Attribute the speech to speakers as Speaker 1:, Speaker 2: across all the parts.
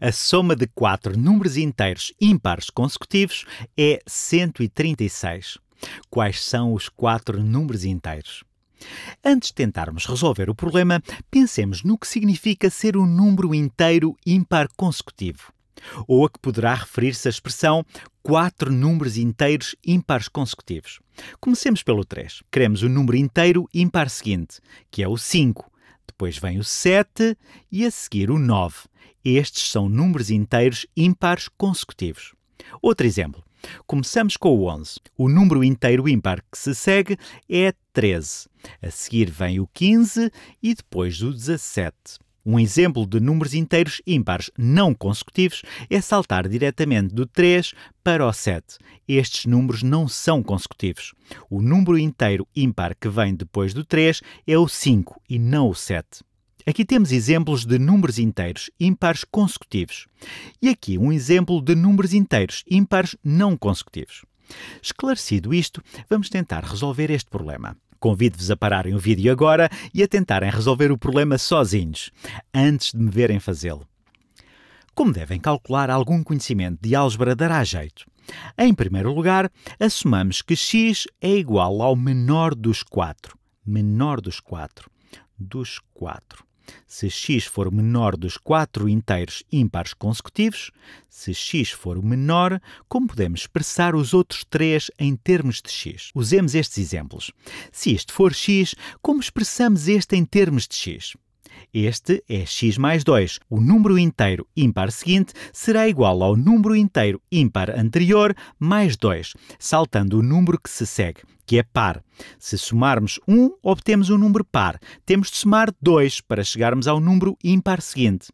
Speaker 1: A soma de quatro números inteiros ímpares consecutivos é 136. Quais são os quatro números inteiros? Antes de tentarmos resolver o problema, pensemos no que significa ser um número inteiro ímpar consecutivo, ou a que poderá referir-se a expressão quatro números inteiros ímpares consecutivos. Comecemos pelo 3. Queremos o número inteiro ímpar seguinte, que é o 5. Depois vem o 7 e a seguir o 9. Estes são números inteiros ímpares consecutivos. Outro exemplo. Começamos com o 11. O número inteiro ímpar que se segue é 13. A seguir vem o 15 e depois o 17. Um exemplo de números inteiros ímpares não consecutivos é saltar diretamente do 3 para o 7. Estes números não são consecutivos. O número inteiro ímpar que vem depois do 3 é o 5 e não o 7. Aqui temos exemplos de números inteiros ímpares consecutivos. E aqui um exemplo de números inteiros ímpares não consecutivos. Esclarecido isto, vamos tentar resolver este problema. Convido-vos a pararem o vídeo agora e a tentarem resolver o problema sozinhos, antes de me verem fazê-lo. Como devem calcular, algum conhecimento de álgebra dará jeito. Em primeiro lugar, assumamos que x é igual ao menor dos 4. Menor dos 4. Dos 4 se x for menor dos 4 inteiros ímpares consecutivos, se x for menor, como podemos expressar os outros 3 em termos de x? Usemos estes exemplos. Se este for x, como expressamos este em termos de x? Este é x mais 2. O número inteiro ímpar seguinte será igual ao número inteiro ímpar anterior mais 2, saltando o número que se segue, que é par. Se somarmos 1, obtemos um número par. Temos de somar 2 para chegarmos ao número ímpar seguinte.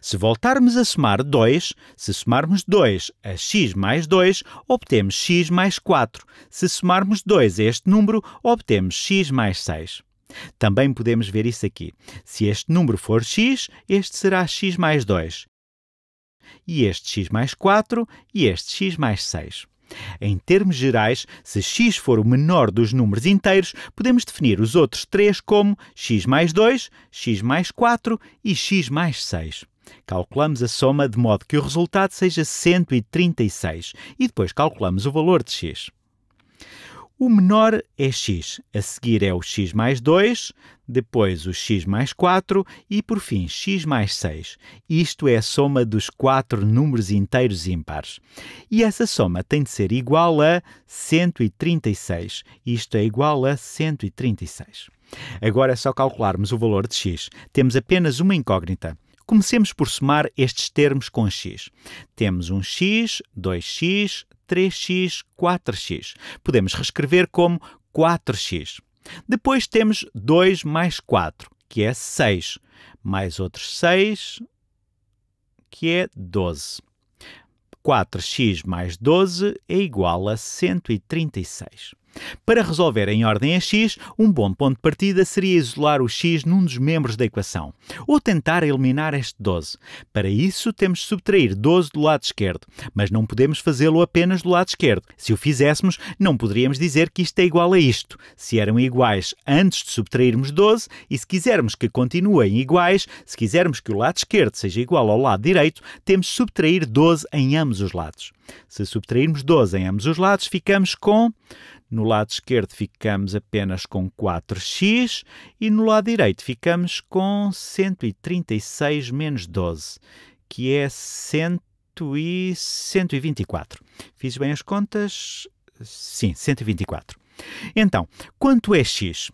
Speaker 1: Se voltarmos a somar 2, se somarmos 2 a x mais 2, obtemos x mais 4. Se somarmos 2 a este número, obtemos x mais 6. Também podemos ver isso aqui. Se este número for x, este será x mais 2, e este x mais 4, e este x mais 6. Em termos gerais, se x for o menor dos números inteiros, podemos definir os outros três como x mais 2, x mais 4 e x mais 6. Calculamos a soma de modo que o resultado seja 136 e depois calculamos o valor de x. O menor é x, a seguir é o x mais 2, depois o x mais 4 e, por fim, x mais 6. Isto é a soma dos quatro números inteiros ímpares. E essa soma tem de ser igual a 136. Isto é igual a 136. Agora é só calcularmos o valor de x. Temos apenas uma incógnita. Comecemos por somar estes termos com x. Temos um x, 2x, 3x, 4x. Podemos reescrever como 4x. Depois temos 2 mais 4, que é 6, mais outros 6, que é 12. 4x mais 12 é igual a 136. Para resolver em ordem a x, um bom ponto de partida seria isolar o x num dos membros da equação, ou tentar eliminar este 12. Para isso, temos de subtrair 12 do lado esquerdo, mas não podemos fazê-lo apenas do lado esquerdo. Se o fizéssemos, não poderíamos dizer que isto é igual a isto. Se eram iguais antes de subtrairmos 12, e se quisermos que continuem iguais, se quisermos que o lado esquerdo seja igual ao lado direito, temos de subtrair 12 em ambos os lados. Se subtrairmos 12 em ambos os lados, ficamos com no lado esquerdo ficamos apenas com 4x e no lado direito ficamos com 136 menos 12, que é 124. Fiz bem as contas? Sim, 124. Então, quanto é x?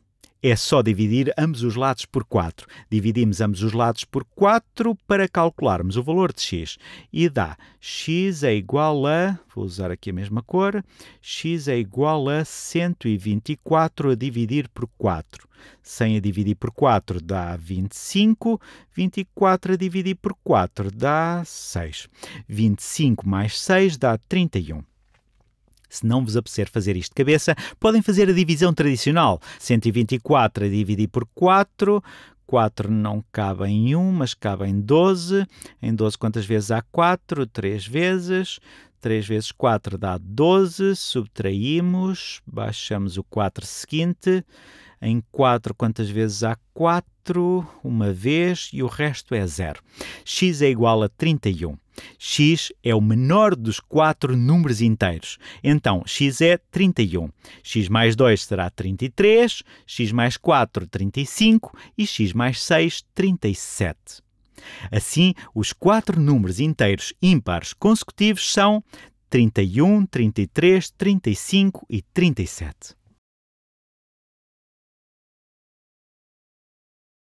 Speaker 1: é só dividir ambos os lados por 4. Dividimos ambos os lados por 4 para calcularmos o valor de x. E dá x é igual a, vou usar aqui a mesma cor, x é igual a 124 a dividir por 4. 100 a dividir por 4 dá 25, 24 a dividir por 4 dá 6. 25 mais 6 dá 31. Se não vos apetecer fazer isto de cabeça, podem fazer a divisão tradicional. 124 a dividir por 4, 4 não cabe em 1, mas cabe em 12. Em 12, quantas vezes há 4? 3 vezes. 3 vezes 4 dá 12. Subtraímos, baixamos o 4 seguinte em 4 quantas vezes há 4, uma vez e o resto é zero. x é igual a 31. x é o menor dos quatro números inteiros. Então, x é 31. x mais 2 será 33, x mais 4, 35 e x mais 6, 37. Assim, os quatro números inteiros ímpares consecutivos são 31, 33, 35 e 37.